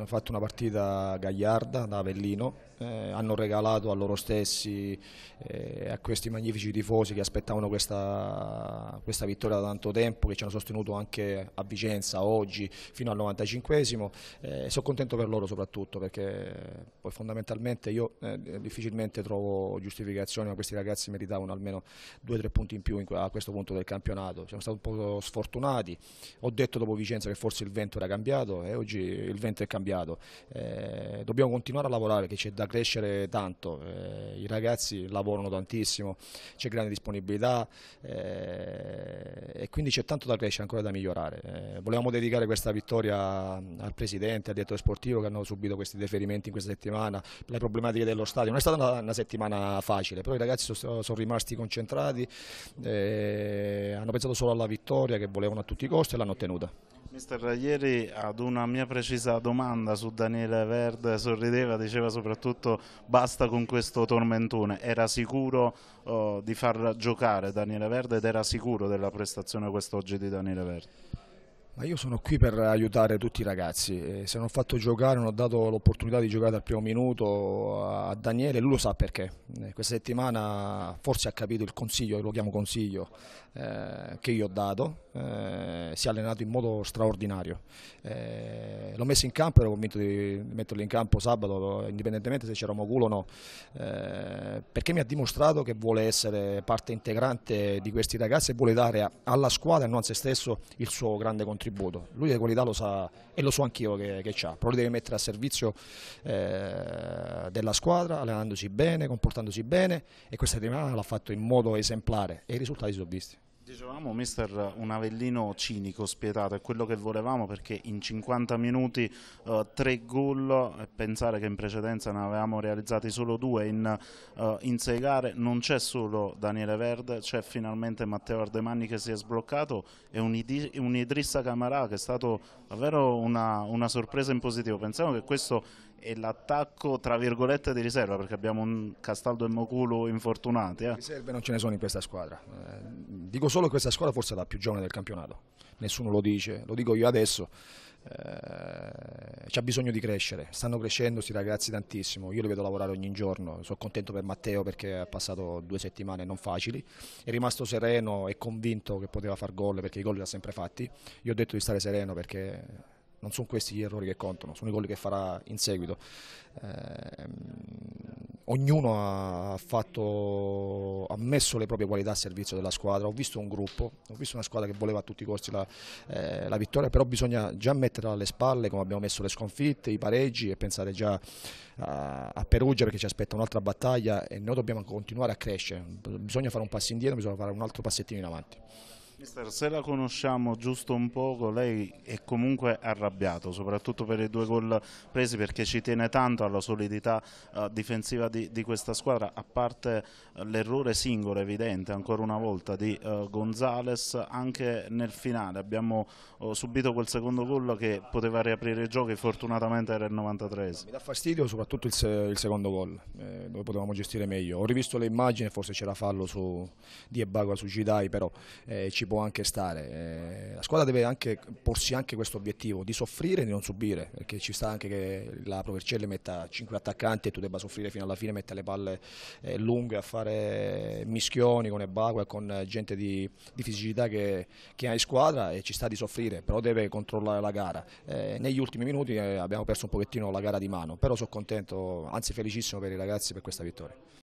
hanno fatto una partita gagliarda da Avellino, eh, hanno regalato a loro stessi, eh, a questi magnifici tifosi che aspettavano questa, questa, vittoria da tanto tempo, che ci hanno sostenuto anche a Vicenza oggi fino al 95esimo. Eh, sono contento per loro soprattutto perché poi fondamentalmente io eh, difficilmente trovo giustificazioni, ma questi ragazzi meritavano almeno 2-3 punti in più in, a questo punto del campionato. Siamo stati un po' sfortunati, ho detto dopo Vicenza che forse il vento era cambiato e oggi il vento è cambiato cambiato. Eh, dobbiamo continuare a lavorare, perché c'è da crescere tanto. Eh, I ragazzi lavorano tantissimo, c'è grande disponibilità eh, e quindi c'è tanto da crescere, ancora da migliorare. Eh, volevamo dedicare questa vittoria al presidente, al direttore sportivo che hanno subito questi deferimenti in questa settimana, le problematiche dello stadio. Non è stata una, una settimana facile, però i ragazzi sono, sono rimasti concentrati, eh, hanno pensato solo alla vittoria che volevano a tutti i costi e l'hanno ottenuta. Mister, ieri ad una mia precisa domanda su Daniele Verde sorrideva, diceva soprattutto basta con questo tormentone, era sicuro oh, di far giocare Daniele Verde ed era sicuro della prestazione quest'oggi di Daniele Verde? Ma io sono qui per aiutare tutti i ragazzi, eh, se non ho fatto giocare, non ho dato l'opportunità di giocare dal primo minuto a Daniele, lui lo sa perché, eh, questa settimana forse ha capito il consiglio, lo chiamo consiglio, eh, che io ho dato. Eh, si è allenato in modo straordinario. Eh, l'ho messo in campo, ero convinto di metterlo in campo sabato, indipendentemente se c'era Mogulo o no, eh, perché mi ha dimostrato che vuole essere parte integrante di questi ragazzi e vuole dare alla squadra e non a se stesso il suo grande contributo. Lui le qualità lo sa e lo so anch'io che, che ha, però le deve mettere a servizio eh, della squadra, allenandosi bene, comportandosi bene e questa settimana l'ha fatto in modo esemplare e i risultati si sono visti. Dicevamo, mister, un Avellino cinico, spietato, è quello che volevamo perché in 50 minuti eh, tre gol e pensare che in precedenza ne avevamo realizzati solo due in, eh, in sei gare, non c'è solo Daniele Verde, c'è finalmente Matteo Ardemanni che si è sbloccato e un, un Idrissa Camarà che è stato davvero una, una sorpresa in positivo, pensiamo che questo è l'attacco tra virgolette di riserva perché abbiamo un Castaldo e Moculo infortunati. Eh. Riserve non ce ne sono in questa squadra, eh, dico solo che questa squadra forse è la più giovane del campionato, nessuno lo dice, lo dico io adesso. Eh, c'è bisogno di crescere, stanno crescendo questi ragazzi tantissimo, io li vedo lavorare ogni giorno, sono contento per Matteo perché ha passato due settimane non facili, è rimasto sereno e convinto che poteva far gol perché i gol li ha sempre fatti, io ho detto di stare sereno perché non sono questi gli errori che contano, sono i gol che farà in seguito. Eh, ognuno ha, fatto, ha, messo le proprie qualità a servizio della squadra, ho visto un gruppo, ho visto una squadra che voleva a tutti i costi la, eh, la vittoria, però bisogna già metterla alle spalle come abbiamo messo le sconfitte, i pareggi e pensare già a, a Perugia perché ci aspetta un'altra battaglia e noi dobbiamo continuare a crescere, bisogna fare un passo indietro, bisogna fare un altro passettino in avanti. Mister, se la conosciamo giusto un poco, lei è comunque arrabbiato, soprattutto per i due gol presi perché ci tiene tanto alla solidità uh, difensiva di, di, questa squadra, a parte eh, l'errore singolo evidente ancora una volta di uh, eh, Gonzales, anche nel finale abbiamo subito quel secondo gol che poteva riaprire il gioco e fortunatamente era il 93. Mi dà fastidio soprattutto il, se il secondo gol, eh, dove potevamo gestire meglio. Ho rivisto le immagini, forse c'era fallo su Diebago, su Gidai, però eh, ci può anche stare. Eh, la squadra deve anche porsi anche questo obiettivo di soffrire e di non subire, perché ci sta anche che la Provercelli metta 5 attaccanti e tu debba soffrire fino alla fine, metta le palle eh, lunghe a fare mischioni con Ebagua e con eh, gente di, di fisicità che, che, ha in squadra e ci sta di soffrire, però deve controllare la gara. Eh, negli ultimi minuti eh, abbiamo perso un pochettino la gara di mano, però sono contento, anzi felicissimo per i ragazzi per questa vittoria.